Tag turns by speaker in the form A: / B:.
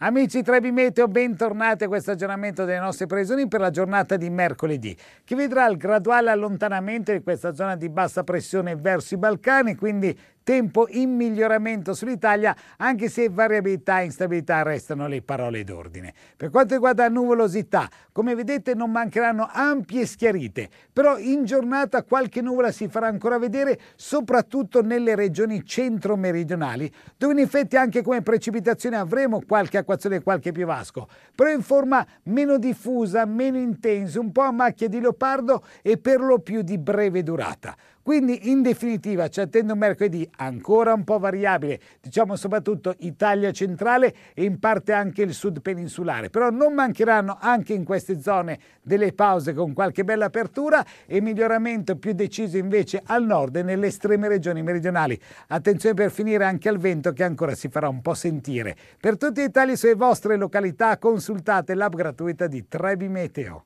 A: Amici Trebi Meteo, bentornati a questo aggiornamento delle nostre previsioni per la giornata di mercoledì, che vedrà il graduale allontanamento di questa zona di bassa pressione verso i Balcani, quindi tempo in miglioramento sull'Italia anche se variabilità e instabilità restano le parole d'ordine. Per quanto riguarda nuvolosità, come vedete non mancheranno ampie schiarite, però in giornata qualche nuvola si farà ancora vedere soprattutto nelle regioni centro-meridionali dove in effetti anche come precipitazione avremo qualche acquazzone e qualche piovasco, però in forma meno diffusa, meno intensa, un po' a macchia di leopardo e per lo più di breve durata. Quindi in definitiva ci attende un mercoledì ancora un po' variabile, diciamo soprattutto Italia centrale e in parte anche il sud peninsulare, però non mancheranno anche in queste zone delle pause con qualche bella apertura e miglioramento più deciso invece al nord e nelle estreme regioni meridionali. Attenzione per finire anche al vento che ancora si farà un po' sentire. Per tutti i tagli sulle vostre località consultate l'app gratuita di Trebi Meteo.